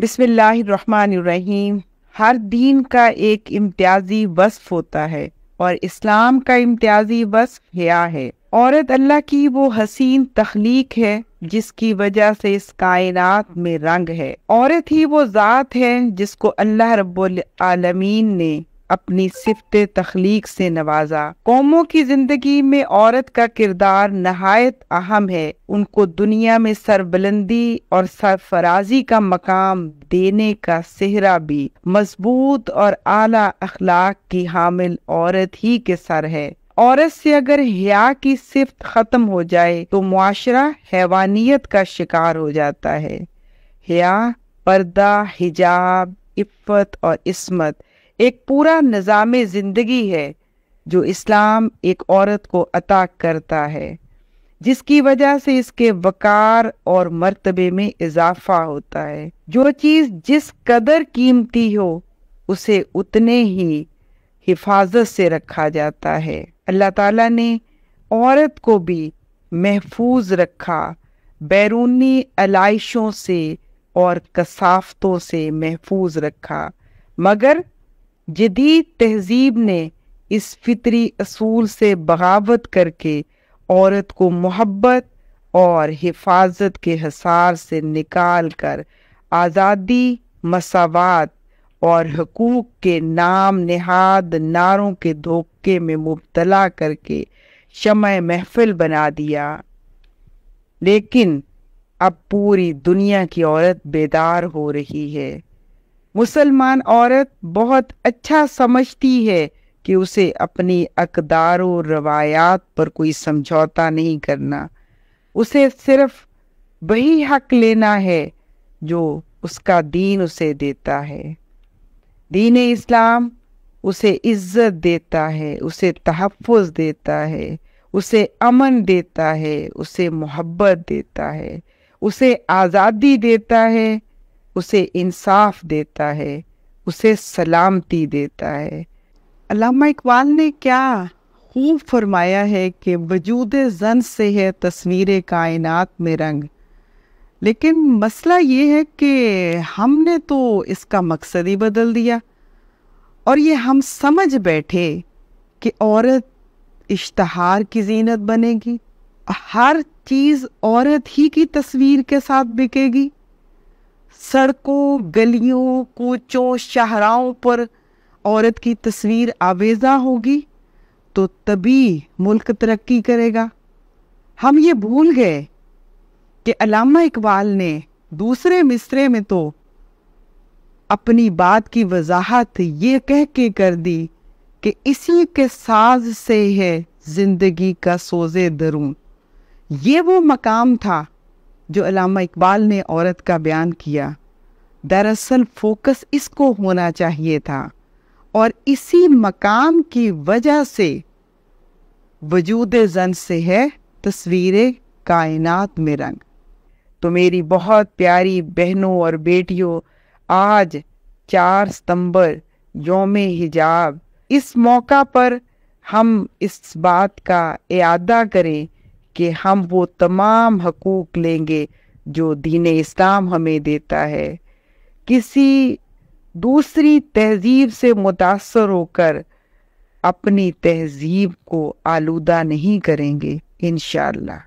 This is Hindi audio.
बिसमीम हर दीन का एक इम्तियाजी वस्फ होता है और इस्लाम का इम्तियाजी वस्फ हया है औरत अल्लाह की वो हसीन तखलीक है जिसकी वजह से इस कायनात में रंग है औरत ही वो ज़ात है जिसको अल्लाह रब्बुल आलमीन ने अपनी सिफत तख्लीक से नवाजा कौमों की जिंदगी में औरत का किरदार नहायत अहम है उनको दुनिया में सरबलंदी और सरफराजी का मकाम देने का सेहरा भी मजबूत और आला अखलाक की हामिल औरत ही के सर है औरत से अगर हया की सिफत खत्म हो जाए तो मुआशरा हैवानियत का शिकार हो जाता है हया पर्दा हिजाब इफ़त और इसमत एक पूरा निज़ाम ज़िंदगी है जो इस्लाम एक औरत को अता करता है जिसकी वजह से इसके वकार और मर्तबे में इजाफा होता है जो चीज़ जिस कदर कीमती हो उसे उतने ही हिफाजत से रखा जाता है अल्लाह ताला ने औरत को भी महफूज रखा बैरूनी आलाइशों से और कसाफतों से महफूज रखा मगर जदीद तहजीब ने इस फितरी असूल से बगावत करके औरत को मोहब्बत और हिफाजत के हसार से निकाल कर आज़ादी मसावत और हकूक के नाम नहाद नारों के धोखे में मुबतला करके शमय महफिल बना दिया लेकिन अब पूरी दुनिया की औरत बेदार हो रही है मुसलमान औरत बहुत अच्छा समझती है कि उसे अपनी अकदार और रवायात पर कोई समझौता नहीं करना उसे सिर्फ वही हक लेना है जो उसका दीन उसे देता है दीन इस्लाम उसे इज्जत देता है उसे तहफ़ देता है उसे अमन देता है उसे मोहब्बत देता है उसे आज़ादी देता है उसे इंसाफ देता है उसे सलामती देता है अलामा इकबाल ने क्या खूब फरमाया है कि वजूद जन से है तस्वीर कायनात में रंग लेकिन मसला ये है कि हमने तो इसका मकसद ही बदल दिया और ये हम समझ बैठे कि औरत इश्तहार की जीनत बनेगी हर चीज़ औरत ही की तस्वीर के साथ बिकेगी सड़कों गलियों कोचों शाहराओं पर औरत की तस्वीर आवेजा होगी तो तभी मुल्क तरक्की करेगा हम ये भूल गए कि अलामा इकबाल ने दूसरे मिसरे में तो अपनी बात की वजाहत ये कह के कर दी कि इसी के साज से है ज़िंदगी का सोजे दरून ये वो मकाम था जो अलामा इकबाल ने औरत का बयान किया दरअसल फोकस इसको होना चाहिए था और इसी मकाम की वजह से वजूद जन से है तस्वीर कायनात में रंग तो मेरी बहुत प्यारी बहनों और बेटियों आज 4 सितंबर योम हिजाब इस मौका पर हम इस बात का अदा करें कि हम वो तमाम हकूक लेंगे जो दीन इस्लाम हमें देता है किसी दूसरी तहजीब से मुतासर होकर अपनी तहजीब को आलूदा नहीं करेंगे इन